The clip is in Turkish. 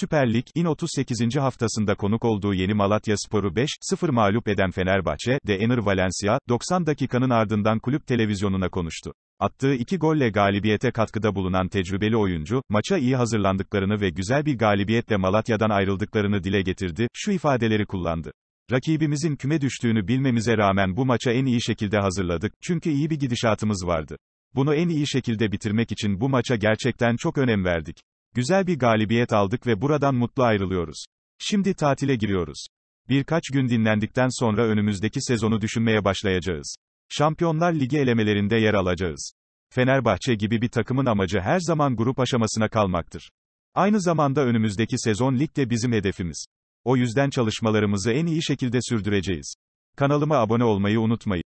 Süper Lig, in 38. haftasında konuk olduğu yeni Malatya Sporu 5-0 mağlup eden Fenerbahçe, de Enner Valencia, 90 dakikanın ardından kulüp televizyonuna konuştu. Attığı iki golle galibiyete katkıda bulunan tecrübeli oyuncu, maça iyi hazırlandıklarını ve güzel bir galibiyetle Malatya'dan ayrıldıklarını dile getirdi, şu ifadeleri kullandı. Rakibimizin küme düştüğünü bilmemize rağmen bu maça en iyi şekilde hazırladık, çünkü iyi bir gidişatımız vardı. Bunu en iyi şekilde bitirmek için bu maça gerçekten çok önem verdik. Güzel bir galibiyet aldık ve buradan mutlu ayrılıyoruz. Şimdi tatile giriyoruz. Birkaç gün dinlendikten sonra önümüzdeki sezonu düşünmeye başlayacağız. Şampiyonlar Ligi elemelerinde yer alacağız. Fenerbahçe gibi bir takımın amacı her zaman grup aşamasına kalmaktır. Aynı zamanda önümüzdeki sezon lig de bizim hedefimiz. O yüzden çalışmalarımızı en iyi şekilde sürdüreceğiz. Kanalıma abone olmayı unutmayın.